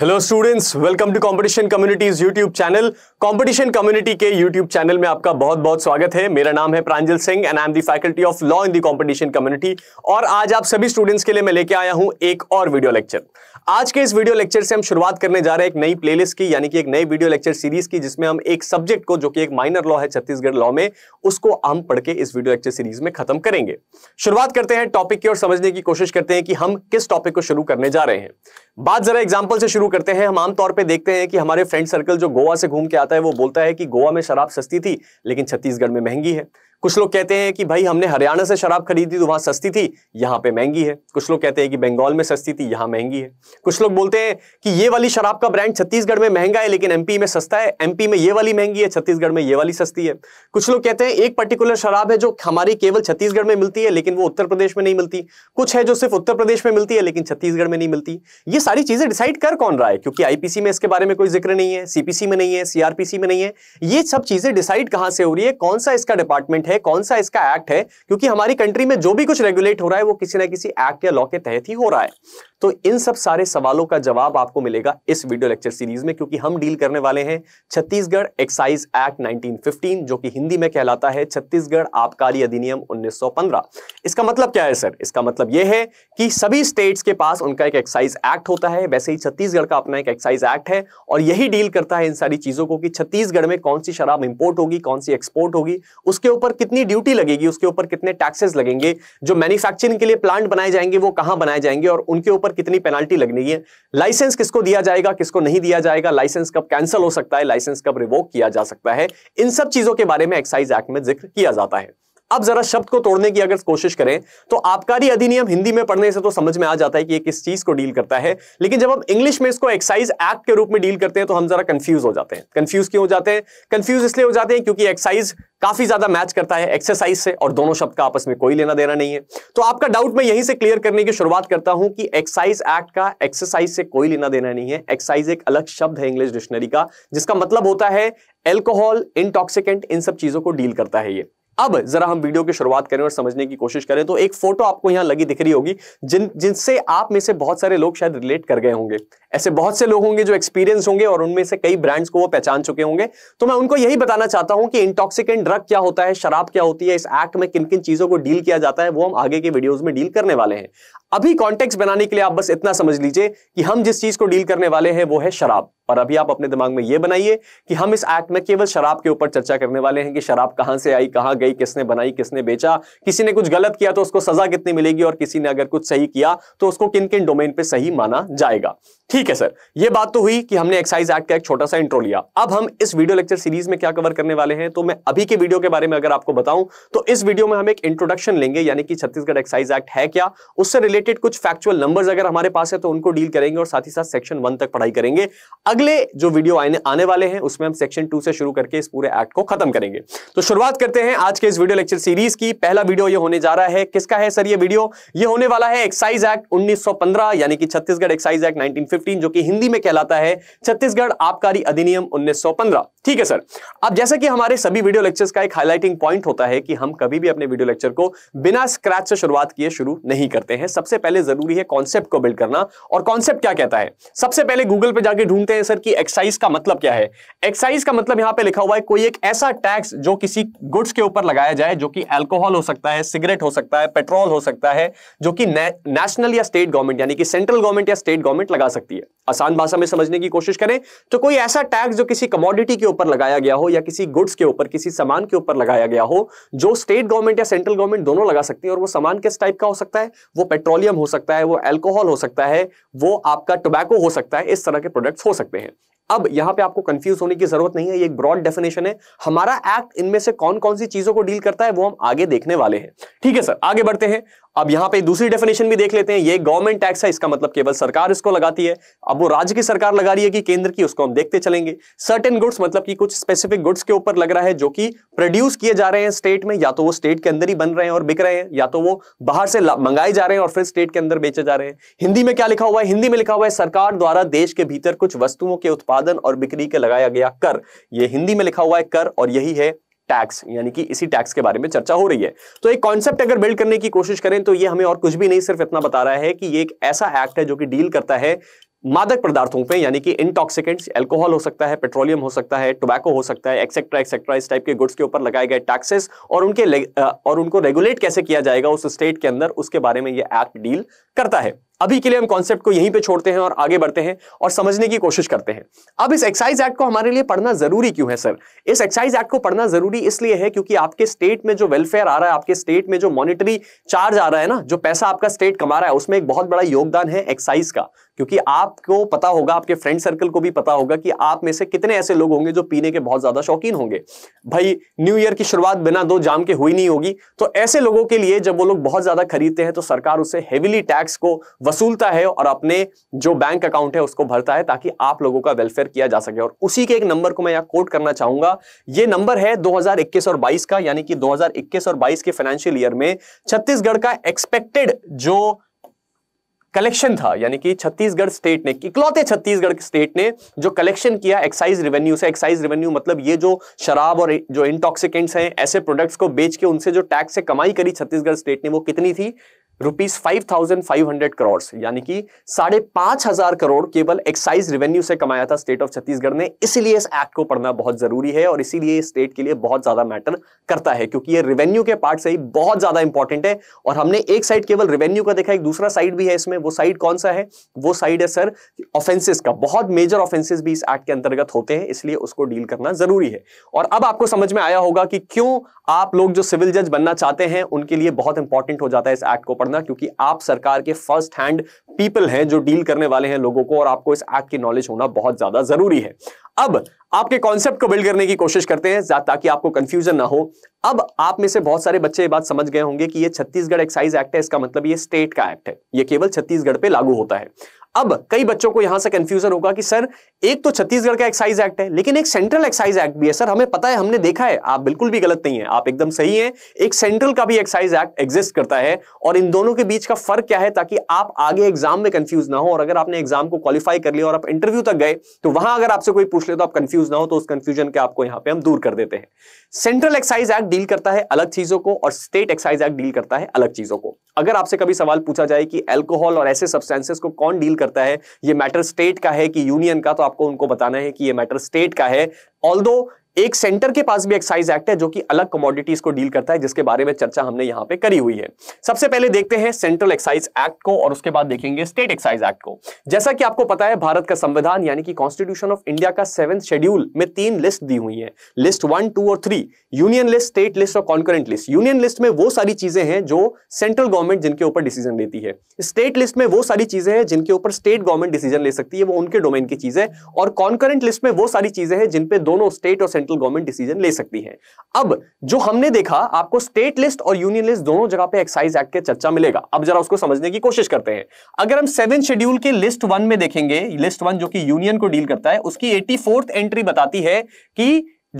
hello students welcome to competition communities YouTube channel competition community के YouTube channel में आपका बहुत बहुत स्वागत है मेरा नाम है Pranjal Singh and I am the faculty of law in the competition community और आज आप सभी स्टूडेंट्स के लिए मैं लेके आया हूं एक और वीडियो लेक्चर आज के इस वीडियो लेक्चर से हम शुरुआत करने जा रहे हैं एक नई प्लेलिस्ट की यानी कि एक नई वीडियो लेक्चर सीरीज की जिसमें हम एक सब्जेक्ट को जो कि एक माइनर लॉ है छत्तीसगढ़ लॉ में उसको हम पढ़ के इस वीडियो लेक्चर सीरीज में खत्म करेंगे शुरुआत करते हैं टॉपिक की और समझने की कोशिश करते हैं कि हम किस टॉपिक को शुरू करने जा रहे हैं बात जरा एग्जाम्पल से शुरू करते हैं हम आमतौर पर देखते हैं कि हमारे फ्रेंड सर्कल जो गोवा से घूम के आता है वो बोलता है कि गोवा में शराब सस्ती थी लेकिन छत्तीसगढ़ में महंगी है कुछ लोग कहते हैं कि भाई हमने हरियाणा से शराब खरीदी तो वहां सस्ती थी यहां पे महंगी है कुछ लोग कहते हैं कि बंगाल में सस्ती थी यहां महंगी है कुछ लोग बोलते हैं कि ये वाली शराब का ब्रांड छत्तीसगढ़ में महंगा है लेकिन एमपी में सस्ता है एमपी में ये वाली महंगी है छत्तीसगढ़ में ये वाली सस्ती है कुछ लोग कहते हैं एक पर्टिकुलर शराब है जो हमारी केवल छत्तीसगढ़ में मिलती है लेकिन वो उत्तर प्रदेश में नहीं मिलती कुछ है जो सिर्फ उत्तर प्रदेश में मिलती है लेकिन छत्तीसगढ़ में नहीं मिलती ये सारी चीजें डिसाइड कर कौन रहा है क्योंकि आईपीसी में इसके बारे में कोई जिक्र नहीं है सीपीसी में नहीं है सीआरपीसी में नहीं है ये सब चीजें डिसाइड कहां से हो रही है कौन सा इसका डिपार्टमेंट एक्ट है कौन सा इसका एक्ट है क्योंकि हमारी कंट्री में जो भी कुछ रेगुलेट हो रहा है वो किसी ना किसी एक्ट या लॉ के तहत ही हो रहा है तो इन सब सारे सवालों का जवाब आपको मिलेगा इस वीडियो लेक्चर सीरीज में क्योंकि हम डील करने वाले हैं छत्तीसगढ़ एक्साइज एक्ट 1915 जो कि हिंदी में कहलाता है छत्तीसगढ़ आबकारी अधिनियम 1915 इसका मतलब क्या है सर इसका मतलब यह है कि सभी स्टेट्स के पास उनका एक एक्साइज एक्ट होता है वैसे ही छत्तीसगढ़ का अपना एक एक्साइज एक्ट है और यही डील करता है इन सारी चीजों को कि छत्तीसगढ़ में कौन सी शराब इंपोर्ट होगी कौन सी एक्सपोर्ट होगी उसके ऊपर कितनी ड्यूटी लगेगी उसके ऊपर कितने टैक्सेस लगेंगे जो मैन्युफैक्चरिंग के लिए प्लांट बनाए जाएंगे वो कहां बनाए जाएंगे और उनके ऊपर कितनी पेनाल्टी लगनी है लाइसेंस किसको दिया जाएगा किसको नहीं दिया जाएगा लाइसेंस कब कैंसिल हो सकता है लाइसेंस कब रिवोक किया जा सकता है इन सब चीजों के बारे में एक्साइज एक्ट में जिक्र किया जाता है अब जरा शब्द को तोड़ने की अगर कोशिश करें तो आबकारी अधिनियम हिंदी में पढ़ने से तो समझ में आ जाता है कि ये किस चीज को डील करता है लेकिन जब हम इंग्लिश में इसको एक्साइज एक्ट के रूप में डील करते हैं तो हम जरा कंफ्यूज हो जाते हैं कंफ्यूज क्यों हो जाते हैं कंफ्यूज इसलिए हो जाते हैं क्योंकि एक्साइज काफी ज्यादा मैच करता है एक्सरसाइज से और दोनों शब्द का आपस में कोई लेना देना नहीं है तो आपका डाउट मैं यहीं से क्लियर करने की शुरुआत करता हूं कि एक्साइज एक्ट का एक्सरसाइज से कोई लेना देना नहीं है एक्साइज एक अलग शब्द है इंग्लिश डिक्शनरी का जिसका मतलब होता है एल्कोहल इंटॉक्सिकेंट इन सब चीजों को डील करता है ये अब जरा हम वीडियो की शुरुआत करें और समझने की कोशिश करें तो एक फोटो आपको यहां लगी दिख रही होगी जिन जिनसे आप में से बहुत सारे लोग शायद रिलेट कर गए होंगे ऐसे बहुत से लोग होंगे जो एक्सपीरियंस होंगे और उनमें से कई ब्रांड्स को वो पहचान चुके होंगे तो मैं उनको यही बताना चाहता हूं कि इंटॉक्सिकेंट ड्रग क्या होता है शराब क्या होती है इस एक्ट में किन किन चीजों को डील किया जाता है वो हम आगे के वीडियोज में डील करने वाले हैं अभी कॉन्टेक्स्ट बनाने के लिए आप बस इतना समझ लीजिए कि हम जिस चीज को डील करने वाले हैं वो है शराब और अभी आप अपने दिमाग में ये बनाइए कि हम इस एक्ट में केवल शराब के ऊपर चर्चा करने वाले हैं कि शराब कहां से आई कहां गई किसने बनाई किसने बेचा किसी ने कुछ गलत किया तो उसको सजा कितनी मिलेगी और किसी ने अगर कुछ सही किया तो उसको किन किन डोमेन पर सही माना जाएगा ठीक है सर ये बात तो हुई कि हमने एक्साइज एक्ट का एक छोटा सा इंट्रो लिया अब हम इस वीडियो लेक्चर सीरीज में क्या कवर करने वाले हैं तो मैं अभी के वीडियो के बारे में अगर आपको बताऊं तो इस वीडियो में हम एक इंट्रोडक्शन लेंगे यानी कि छत्तीसगढ़ एक्साइज एक्ट है क्या उससे रिलेटेड रिलेटेड कुछ फैक्चुअल नंबर्स अगर हमारे पास है तो उनको डील करेंगे और साथ ही साथ सेक्शन वन तक पढ़ाई करेंगे अगले जो वीडियो आने आने वाले हैं उसमें हम सेक्शन टू से शुरू करके इस पूरे एक्ट को खत्म करेंगे तो शुरुआत करते हैं आज के इस वीडियो लेक्चर सीरीज की पहला वीडियो ये होने जा रहा है किसका है सर ये वीडियो ये होने वाला है एक्साइज एक्ट उन्नीस यानी कि छत्तीसगढ़ एक्साइज एक्ट नाइनटीन जो कि हिंदी में कहलाता है छत्तीसगढ़ आबकारी अधिनियम उन्नीस ठीक है सर अब जैसा कि हमारे सभी वीडियो लेक्चर्स का एक हाईलाइटिंग पॉइंट होता है कि हम कभी भी अपने वीडियो लेक्चर को बिना स्क्रैच से शुरुआत किए शुरू नहीं करते हैं सबसे पहले जरूरी है कॉन्सेप्ट को बिल्ड करना और कॉन्सेप्ट क्या कहता है सबसे पहले गूगल पे जाके ढूंढते हैं सर कि एक्साइज का मतलब क्या है एक्साइज का मतलब यहां पर लिखा हुआ है कोई एक ऐसा टैक्स जो किसी गुड्स के ऊपर लगाया जाए जो कि एल्कोहल हो सकता है सिगरेट हो सकता है पेट्रोल हो सकता है जो कि नेशनल या स्टेट गवर्नमेंट यानी कि सेंट्रल गवर्नमेंट या स्टेट गवर्नमेंट लगा सकती है आसान भाषा में समझने की कोशिश करें तो कोई ऐसा टैक्स जो किसी कमोडिटी के ऊपर लगाया गया हो या किसी गुड्स के ऊपर किसी सामान के ऊपर लगाया गया हो जो स्टेट गवर्नमेंट या सेंट्रल गवर्नमेंट दोनों लगा सकती है और वो सामान किस टाइप का हो सकता है वो पेट्रोलियम हो सकता है वो एल्कोहल हो सकता है वो आपका टोबैको हो सकता है इस तरह के प्रोडक्ट हो सकते हैं अब यहां पे आपको कंफ्यूज होने की जरूरत नहीं है ये एक ब्रॉड डेफिनेशन है हमारा एक्ट इनमें से कौन कौन सी चीजों को डील करता है वो हम आगे देखने वाले हैं ठीक है सर आगे बढ़ते हैं अब यहां पे दूसरी डेफिनेशन भी देख लेते हैं ये गवर्नमेंट टैक्स है इसका मतलब केवल सरकार इसको लगाती है अब वो राज्य की सरकार लगा रही है कि केंद्र की उसको हम देखते चलेंगे सर्टेन गुड्स मतलब कि कुछ स्पेसिफिक गुड्स के ऊपर लग रहा है जो कि प्रोड्यूस किए जा रहे हैं स्टेट में या तो वो स्टेट के अंदर ही बन रहे हैं और बिक रहे हैं या तो वो बाहर से मंगाए जा रहे हैं और फिर स्टेट के अंदर बेचे जा रहे हैं हिंदी में क्या लिखा हुआ है हिंदी में लिखा हुआ है सरकार द्वारा देश के भीतर कुछ वस्तुओं के उत्पादन और बिक्री के लगाया गया कर यह हिंदी में लिखा हुआ है कर और यही है टैक्स यानी कि इसी टैक्स के बारे में चर्चा हो रही है तो एक कॉन्सेप्ट अगर बिल्ड करने की कोशिश करें तो ये हमें और कुछ भी नहीं सिर्फ इतना बता रहा है कि ये एक ऐसा एक्ट है जो कि डील करता है मादक पदार्थों पे यानी कि इंटॉक्सिकेंट्स अल्कोहल हो सकता है पेट्रोलियम हो सकता है टोबैको हो सकता है एक्सेट्रा एक्सेट्रा इस टाइप के गुड्स के ऊपर लगाए गए टैक्सेस और उनके और उनको रेगुलेट कैसे किया जाएगा उस स्टेट के अंदर उसके बारे में ये एक्ट डील करता है अभी के लिए हम कॉन्सेप्ट को यहीं पे छोड़ते हैं और आगे बढ़ते हैं और समझने की कोशिश करते हैं अब इस एक्साइज एक्ट को हमारे लिए पढ़ना जरूरी क्यों है सर इस एक्साइज एक्ट को पढ़ना जरूरी इसलिए है क्योंकि आपके स्टेट में जो वेलफेयर आ रहा है आपके स्टेट में जो मॉनिटरी चार्ज आ रहा है ना जो पैसा आपका स्टेट कमा रहा है उसमें एक बहुत बड़ा योगदान है एक्साइज का क्योंकि आपको पता होगा आपके फ्रेंड सर्कल को भी पता होगा कि आप में से कितने ऐसे लोग होंगे जो पीने के बहुत ज्यादा शौकीन होंगे भाई न्यू ईयर की शुरुआत बिना दो जाम के हुई नहीं होगी तो ऐसे लोगों के लिए जब वो लोग बहुत ज्यादा खरीदते हैं तो सरकार उसे हेविली टैक्स को वसूलता है और अपने जो बैंक अकाउंट है उसको भरता है ताकि आप लोगों का वेलफेयर किया जा सके और उसी के एक नंबर को मैं यहाँ कोट करना चाहूंगा ये नंबर है 2021 और 22 का यानी कि 2021 और 22 के फाइनेंशियल ईयर में छत्तीसगढ़ का एक्सपेक्टेड जो कलेक्शन था यानी कि छत्तीसगढ़ स्टेट ने इकलौते छत्तीसगढ़ स्टेट ने जो कलेक्शन किया एक्साइज रेवेन्यू से एक्साइज रेवेन्यू मतलब ये जो शराब और जो इंटॉक्सिकेंट्स हैं ऐसे प्रोडक्ट्स को बेच के उनसे जो टैक्स से कमाई करी छत्तीसगढ़ स्टेट ने वो कितनी थी rupees five thousand five hundred crore यानी कि साढ़े पांच हजार करोड़ केवल एक्साइज रेवेन्यू से कमाया था स्टेट ऑफ छत्तीसगढ़ ने इसलिए इस एक्ट को पढ़ना बहुत जरूरी है और इसीलिए स्टेट के लिए बहुत ज्यादा मैटर करता है क्योंकि ये रेवेन्यू के पार्ट से ही बहुत ज्यादा इंपॉर्टेंट है और हमने एक साइड केवल रेवेन्यू का देखा एक दूसरा साइड भी है इसमें वो साइड कौन सा है वो साइड है सर ऑफेंसेस का बहुत मेजर ऑफेंसेस भी इस एक्ट के अंतर्गत होते हैं इसलिए उसको डील करना जरूरी है और अब आपको समझ में आया होगा कि क्यों आप लोग जो सिविल जज बनना चाहते हैं उनके लिए बहुत इंपॉर्टेंट हो जाता है इस एक्ट को पढ़ना क्योंकि आप सरकार के फर्स्ट हैंड पीपल हैं जो डील करने वाले हैं लोगों को और आपको इस एक्ट की नॉलेज होना बहुत ज्यादा जरूरी है अब आपके कॉन्सेप्ट को बिल्ड करने की कोशिश करते हैं ताकि आपको कंफ्यूजन ना हो अब आप में से बहुत सारे बच्चे ये बात समझ गए होंगे कि ये छत्तीसगढ़ एक्साइज एक्ट है इसका मतलब ये स्टेट का एक्ट है ये केवल छत्तीसगढ़ पे लागू होता है अब कई बच्चों को यहां से कंफ्यूजन होगा कि सर एक तो छत्तीसगढ़ का एक्साइज एक्ट है लेकिन एक सेंट्रल एक्साइज एक्ट भी है सर हमें पता है हमने देखा है आप बिल्कुल भी गलत नहीं है आप एकदम सही है एक सेंट्रल का भी एक्साइज एक्ट एग्जिस्ट करता है और इन दोनों के बीच का फर्क क्या है ताकि आप आगे एग्जाम में कंफ्यूज ना हो और अगर आपने एग्जाम को क्वालिफाई कर लिया और आप इंटरव्यू तक गए तो वहां अगर आपसे कोई पूछ पूछ ले तो आप कंफ्यूज ना हो तो उस कंफ्यूजन के आपको यहाँ पे हम दूर कर देते हैं सेंट्रल एक्साइज एक्ट डील करता है अलग चीजों को और स्टेट एक्साइज एक्ट डील करता है अलग चीजों को अगर आपसे कभी सवाल पूछा जाए कि एल्कोहल और ऐसे सब्सटेंसेस को कौन डील करता है ये मैटर स्टेट का है कि यूनियन का तो आपको उनको बताना है कि ये मैटर स्टेट का है ऑल एक सेंटर के पास भी एक्साइज एक्ट है जो कि अलग कमोडिटीज को डील करता है जिसके बारे में चर्चा हमने यहां पे करी हुई है सबसे पहले देखते हैं सेंट्रल एक्साइज एक्ट को और उसके बाद देखेंगे स्टेट एक्साइज एक्ट को जैसा कि आपको पता है भारत का संविधान यानी कि कॉन्स्टिट्यूशन ऑफ इंडिया का सेवन शेड्यूल में तीन लिस्ट दी हुई है लिस्ट वन टू और three union list state list और कॉन्करेंट लिस्ट यूनियन लिस्ट में वो सारी चीजें हैं जो सेंट्रल गवर्नमेंट जिनके ऊपर डिसीजन लेती है स्टेट लिस्ट में वो सारी चीजें हैं जिनके ऊपर स्टेट गवर्नमेंट डिसीजन ले सकती है वो उनके डोमेन की चीज है और कॉन्करेंट लिस्ट में वो सारी चीजें हैं जिनपे दोनों स्टेट और सेंट्रल गवर्नमेंट डिसीजन ले सकती है अब जो हमने देखा आपको स्टेट लिस्ट और यूनियन लिस्ट दोनों जगह पे एक्साइज एक्ट के चर्चा मिलेगा अब जरा उसको समझने की कोशिश करते हैं अगर हम सेवन शेड्यूल के लिस्ट वन में देखेंगे लिस्ट वन जो कि यूनियन को डील करता है उसकी एटी एंट्री बताती है कि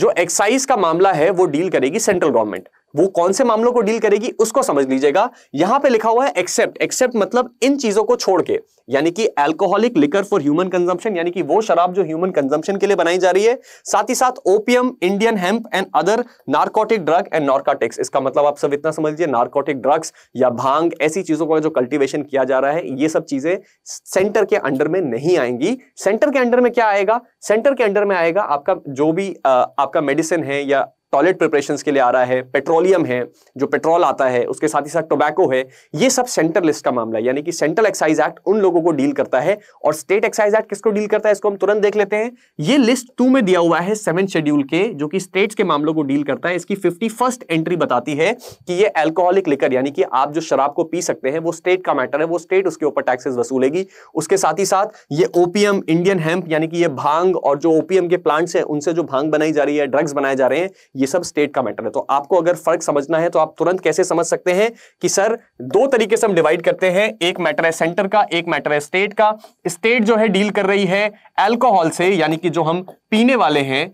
जो एक्साइज का मामला है वो डील करेगी सेंट्रल गवर्नमेंट वो कौन से मामलों को डील करेगी उसको समझ लीजिएगा यहां पे लिखा हुआ है एक्सेप्ट एक्सेप्ट मतलब इन चीजों को छोड़ के यानी कि alcoholic liquor for human consumption यानी कि वो शराब जो ह्यूमन कंजम्पशन के लिए बनाई जा रही है साथ ही साथ opium Indian hemp and other narcotic drug and narcotics इसका मतलब आप सब इतना समझ लीजिए नार्कोटिक ड्रग्स या भांग ऐसी चीजों का जो कल्टिवेशन किया जा रहा है ये सब चीजें सेंटर के अंडर में नहीं आएंगी सेंटर के अंडर में क्या आएगा सेंटर के अंडर में आएगा आपका जो भी आपका मेडिसिन है या टॉयलेट प्रिपरेशन के लिए आ रहा है पेट्रोलियम है जो पेट्रोल आता है उसके साथ ही साथ टोबैको है ये सब सेंट्रल लिस्ट का मामला है यानी कि सेंट्रल एक्साइज एक्ट उन लोगों को डील करता है और स्टेट एक्साइज एक्ट किसको डील करता है इसको हम तुरंत देख लेते हैं ये लिस्ट टू में दिया हुआ है सेवन शेड्यूल के जो कि स्टेट्स के मामलों को डील करता है इसकी फिफ्टी एंट्री बताती है कि ये एल्कोहलिक लिकर यानी कि आप जो शराब को पी सकते हैं वो स्टेट का मैटर है वो स्टेट उसके ऊपर टैक्सेस वसूलेगी उसके साथ ही साथ ये ओपीएम इंडियन हेम्प यानी कि ये भांग और जो ओपीएम के प्लांट्स हैं उनसे जो भांग बनाई जा रही है ड्रग्स बनाए जा रहे हैं ये सब स्टेट का मैटर है तो आपको अगर फर्क समझना है तो आप तुरंत कैसे समझ सकते हैं कि सर दो तरीके से हम डिवाइड करते हैं एक मैटर है सेंटर का एक मैटर है स्टेट का स्टेट जो है डील कर रही है एल्कोहल से यानी कि जो हम पीने वाले हैं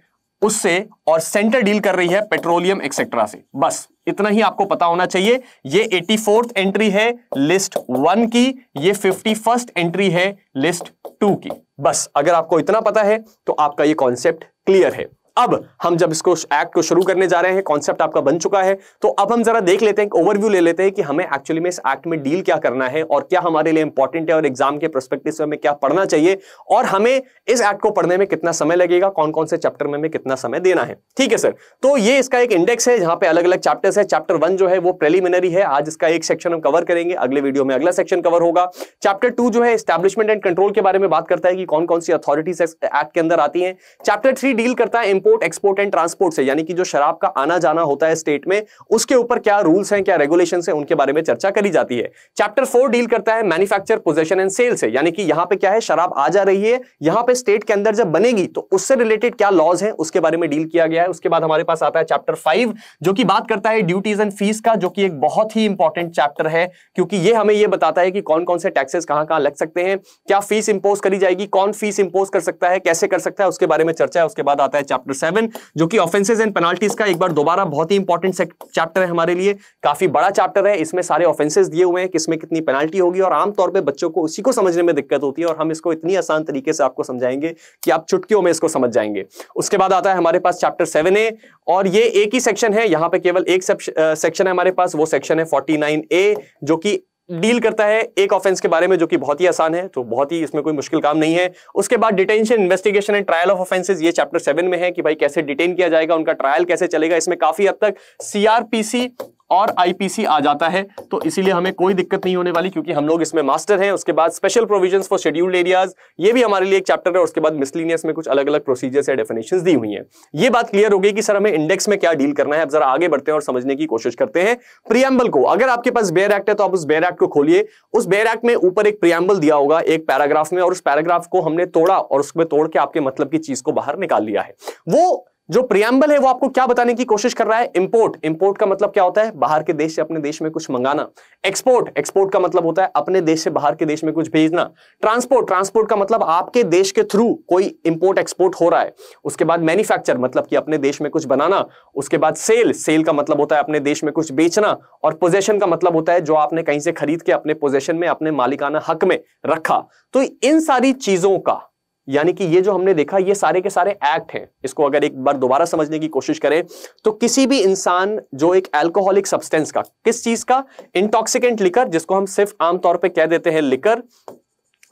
उससे और सेंटर डील कर रही है पेट्रोलियम एक्सेट्रा से बस इतना ही आपको पता होना चाहिए ये एटी फोर्थ एंट्री है लिस्ट वन की ये फिफ्टी फर्स्ट एंट्री है लिस्ट टू की बस अगर आपको इतना पता है तो आपका ये कॉन्सेप्ट क्लियर है अब हम जब इसको एक्ट को शुरू करने जा रहे हैं कॉन्सेप्ट आपका बन चुका है तो अब हम जरा देख लेते हैं ओवरव्यू ले लेते हैं कि हमें एक्चुअली में इस एक्ट में डील क्या करना है और क्या हमारे लिए इंपॉर्टेंट है और एग्जाम के प्रोस्पेक्टिव में हमें क्या पढ़ना चाहिए और हमें इस एक्ट को पढ़ने में कितना समय लगेगा कौन कौन से चैप्टर में हमें कितना समय देना है ठीक है सर तो ये इसका एक इंडेक्स है जहां पर अलग अलग चैप्टर्स है चैप्टर वन जो है वो प्रेलिमिनरी है आज इसका एक सेक्शन हम कवर करेंगे अगले वीडियो में अगला सेक्शन कवर होगा चैप्टर टू जो है स्टैब्लिशमेंट एंड कंट्रोल के बारे में बात करता है कि कौन कौन सी अथॉरिटीज एक्ट के अंदर आती है चैप्टर थ्री डील करता है इंपोर्ट एक्सपोर्ट एंड ट्रांसपोर्ट से यानी कि जो शराब का आना जाना होता है स्टेट में उसके ऊपर क्या रूल्स हैं क्या रेगुलेशन है उनके बारे में चर्चा करी जाती है चैप्टर फोर डील करता है मैन्युफैक्चर पोजेशन एंड सेल से यानी कि यहाँ पे क्या है शराब आ जा रही है यहाँ पे स्टेट के अंदर जब बनेगी तो उससे रिलेटेड क्या लॉज है उसके बारे में डील किया गया है उसके बाद हमारे पास आता है चैप्टर फाइव जो कि बात करता है ड्यूटीज एंड फीस का जो कि एक बहुत ही इंपॉर्टेंट चैप्टर है क्योंकि ये हमें ये बताता है कि कौन कौन से टैक्सेस कहाँ कहाँ लग सकते हैं क्या फीस इंपोज करी जाएगी कौन फीस इंपोज कर सकता है कैसे कर सकता है उसके बारे में चर्चा है उसके बाद आता है चैप्टर चैप्टर सेवन जो कि ऑफेंसेज एंड पेनाल्टीज का एक बार दोबारा बहुत ही इंपॉर्टेंट चैप्टर है हमारे लिए काफी बड़ा चैप्टर है इसमें सारे ऑफेंसेज दिए हुए हैं किसमें कितनी पेनाल्टी होगी और आमतौर पर बच्चों को उसी को समझने में दिक्कत होती है और हम इसको इतनी आसान तरीके से आपको समझाएंगे कि आप चुटकियों में इसको समझ जाएंगे उसके बाद आता है हमारे पास चैप्टर सेवन ए और ये एक ही सेक्शन है यहाँ पे केवल एक सेक्शन है हमारे पास वो सेक्शन है फोर्टी ए जो कि डील करता है एक ऑफेंस के बारे में जो कि बहुत ही आसान है तो बहुत ही इसमें कोई मुश्किल काम नहीं है उसके बाद detention investigation and trial of offences ये चैप्टर सेवन में है कि भाई कैसे डिटेन किया जाएगा उनका ट्रायल कैसे चलेगा इसमें काफी हद तक सीआरपीसी और आईपीसी आ जाता है तो इसीलिए हमें कोई दिक्कत नहीं होने वाली क्योंकि हम लोग इसमें मास्टर हैं उसके बाद special provision for scheduled areas ये भी हमारे लिए एक चैप्टर है उसके बाद मिसलिनियस में कुछ अलग अलग प्रोसीजर्स या डेफिनेशन दी हुई है ये बात क्लियर हो गई कि सर हमें इंडेक्स में क्या डील करना है अब जरा आगे बढ़ते हैं और समझने की कोशिश करते हैं प्रियम्बल को अगर आपके पास बेयर एक्ट है तो आप उस बेयर एक्ट को खोलिए उस बेयर एक्ट में ऊपर एक प्रियम्बल दिया होगा एक पैराग्राफ में और उस पैराग्राफ को हमने तोड़ा और उसमें तोड़ के आपके मतलब की चीज को बाहर निकाल लिया है वो जो प्रियम्बल है वो आपको क्या बताने की कोशिश कर रहा है इंपोर्ट इंपोर्ट का मतलब क्या होता है बाहर के देश से अपने देश में कुछ मंगाना एक्सपोर्ट एक्सपोर्ट का मतलब होता है अपने देश से बाहर के देश में कुछ भेजना ट्रांसपोर्ट ट्रांसपोर्ट का मतलब आपके देश के थ्रू कोई इंपोर्ट एक्सपोर्ट हो रहा है उसके बाद मैन्युफैक्चर मतलब कि अपने देश में कुछ बनाना उसके बाद सेल सेल का मतलब होता है अपने देश में कुछ बेचना और पोजेशन का मतलब होता है जो आपने कहीं से खरीद के अपने पोजेशन में अपने मालिकाना हक में रखा तो इन सारी चीजों का यानी कि ये जो हमने देखा ये सारे के सारे एक्ट हैं इसको अगर एक बार दोबारा समझने की कोशिश करें तो किसी भी इंसान जो एक अल्कोहलिक सब्सटेंस का किस चीज का इंटॉक्सिकेंट लिकर जिसको हम सिर्फ आमतौर पे कह देते हैं लिकर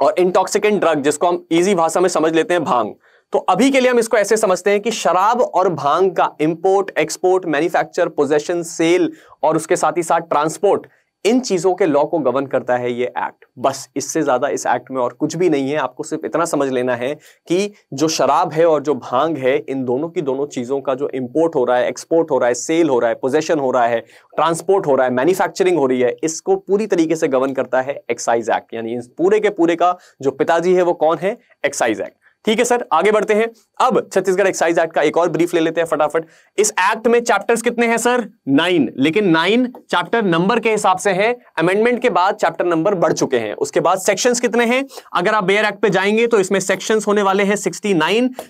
और इंटॉक्सिकेंट ड्रग जिसको हम इजी भाषा में समझ लेते हैं भांग तो अभी के लिए हम इसको ऐसे समझते हैं कि शराब और भांग का import export manufacture possession sale और उसके साथ ही साथ ट्रांसपोर्ट इन चीज़ों के लॉ को गवर्न करता है ये एक्ट बस इससे ज़्यादा इस एक्ट में और कुछ भी नहीं है आपको सिर्फ इतना समझ लेना है कि जो शराब है और जो भांग है इन दोनों की दोनों चीज़ों का जो इम्पोर्ट हो रहा है एक्सपोर्ट हो रहा है सेल हो रहा है पोजेशन हो रहा है ट्रांसपोर्ट हो रहा है मैन्युफैक्चरिंग हो रही है इसको पूरी तरीके से गवर्न करता है एक्साइज एक्ट यानी पूरे के पूरे का जो पिताजी है वो कौन है एक्साइज एक्ट ठीक है सर आगे बढ़ते हैं अब छत्तीसगढ़ एक्साइज एक्ट का एक और ब्रीफ ले लेते हैं फटाफट इस एक्ट में चैप्टर्स कितने हैं सर नाइन लेकिन नाइन चैप्टर नंबर के हिसाब से है अमेंडमेंट के बाद चैप्टर नंबर बढ़ चुके हैं उसके बाद सेक्शंस कितने हैं अगर आप बेयर एक्ट पे जाएंगे तो इसमें सेक्शन होने वाले हैं सिक्सटी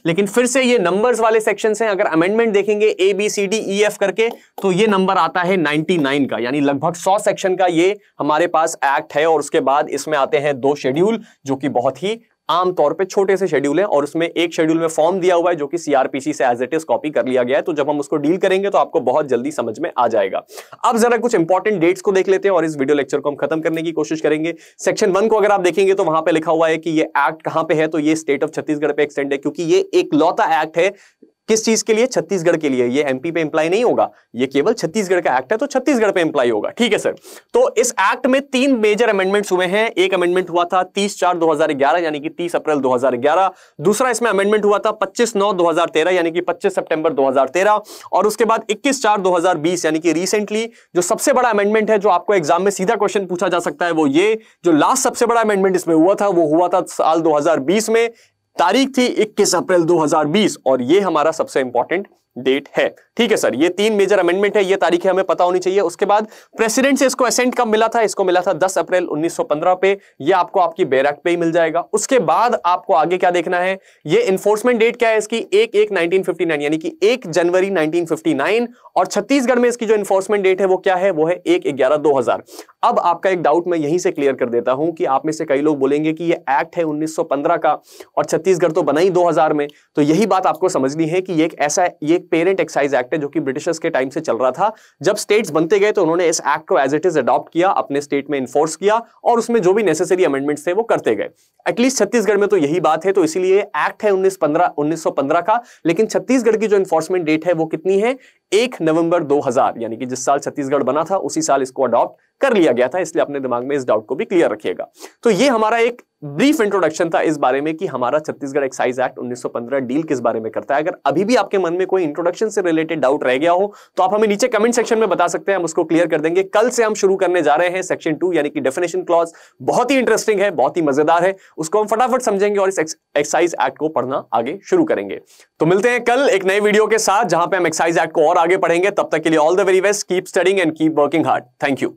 लेकिन फिर से ये नंबर वाले सेक्शन है अगर अमेंडमेंट देखेंगे A B C D E F करके तो ये नंबर आता है नाइनटी का यानी लगभग सौ सेक्शन का ये हमारे पास एक्ट है और उसके बाद इसमें आते हैं दो शेड्यूल जो कि बहुत ही आमतौर पे छोटे से शेड्यूल है और उसमें एक शेड्यूल में फॉर्म दिया हुआ है जो कि सीआरपीसी से एज इट इज कॉपी कर लिया गया है तो जब हम उसको डील करेंगे तो आपको बहुत जल्दी समझ में आ जाएगा अब जरा कुछ इंपॉर्टेंट डेट्स को देख लेते हैं और इस वीडियो लेक्चर को हम खत्म करने की कोशिश करेंगे सेक्शन वन को अगर आप देखेंगे तो वहां पर लिखा हुआ है कि ये एक्ट कहां पर है तो ये स्टेट ऑफ छत्तीसगढ़ पे एक्सटेंड है क्योंकि ये एक लौता एक्ट है किस चीज के लिए छत्तीसगढ़ के लिए ये एमपी पे इंप्लाई नहीं होगा ये केवल छत्तीसगढ़ का एक्ट है तो छत्तीसगढ़ पे इंप्लाई होगा ठीक है सर तो इस एक्ट में तीन मेजर अमेंडमेंट्स हुए हैं एक अमेंडमेंट हुआ था 30 चार 2011 यानी कि 30 अप्रैल 2011 दूसरा इसमें अमेंडमेंट हुआ था 25 नौ 2013 यानी कि 25 सितंबर 2013 और उसके बाद इक्कीस चार दो यानी कि रिसेंटली जो सबसे बड़ा अमेंडमेंट है जो आपको एग्जाम में सीधा क्वेश्चन पूछा जा सकता है वो ये जो लास्ट सबसे बड़ा अमेंडमेंट इसमें हुआ था वो हुआ था साल दो में तारीख थी 21 अप्रैल 2020 और ये हमारा सबसे इंपॉर्टेंट डेट है ठीक है सर ये तीन मेजर अमेंडमेंट है ये तारीखें हमें पता होनी चाहिए उसके बाद प्रेसिडेंट से इसको असेंट कब मिला था इसको मिला था 10 अप्रैल 1915 पे ये आपको आपकी बैरक पे ही मिल जाएगा उसके बाद आपको आगे क्या देखना है ये इन्फोर्समेंट डेट क्या है इसकी एक एक नाइनटीन यानी कि एक जनवरी नाइनटीन और छत्तीसगढ़ में इसकी जो इन्फोर्समेंट डेट है वो क्या है वो है एक ग्यारह दो अब आपका एक डाउट मैं यहीं से क्लियर कर देता हूं कि आप में से कई लोग बोलेंगे कि ये एक्ट है 1915 का और छत्तीसगढ़ तो बना ही 2000 में तो यही बात आपको समझनी है कि ये एक ऐसा ये एक पेरेंट एक्साइज एक्ट है जो कि ब्रिटिशर्स के टाइम से चल रहा था जब स्टेट्स बनते गए तो उन्होंने इस एक्ट को एज इट इज अडॉप्ट किया अपने स्टेट में इन्फोर्स किया और उसमें जो भी नेसेसरी अमेंडमेंट्स थे वो करते गए एटलीस्ट छत्तीसगढ़ में तो यही बात है तो इसीलिए एक्ट है उन्नीस पंद्रह का लेकिन छत्तीसगढ़ की जो इन्फोर्समेंट डेट है वो कितनी है एक नवंबर 2000 यानी कि जिस साल छत्तीसगढ़ बना था उसी साल इसको अडॉप्ट कर लिया गया था इसलिए अपने दिमाग में इस डाउट को भी क्लियर रखिएगा तो ये हमारा एक ब्रीफ इंट्रोडक्शन था इस बारे में कि हमारा छत्तीसगढ़ एक्साइज एक्ट 1915 डील किस बारे में करता है अगर अभी भी आपके मन में कोई इंट्रोडक्शन से रिलेटेड डाउट रह गया हो तो आप हमें नीचे कमेंट सेक्शन में बता सकते हैं हम उसको क्लियर कर देंगे कल से हम शुरू करने जा रहे हैं सेक्शन टू यानी कि डेफिनेशन क्लॉज बहुत ही इंटरेस्टिंग है बहुत ही मजेदार है उसको हम फटाफट समझेंगे और इस एक्साइज एक्ट को पढ़ना आगे शुरू करेंगे तो मिलते हैं कल एक नए वीडियो के साथ जहां पर हम एक्साइज एक्ट को और आगे पढ़ेंगे तब तक के लिए all the very best keep studying and keep working hard thank you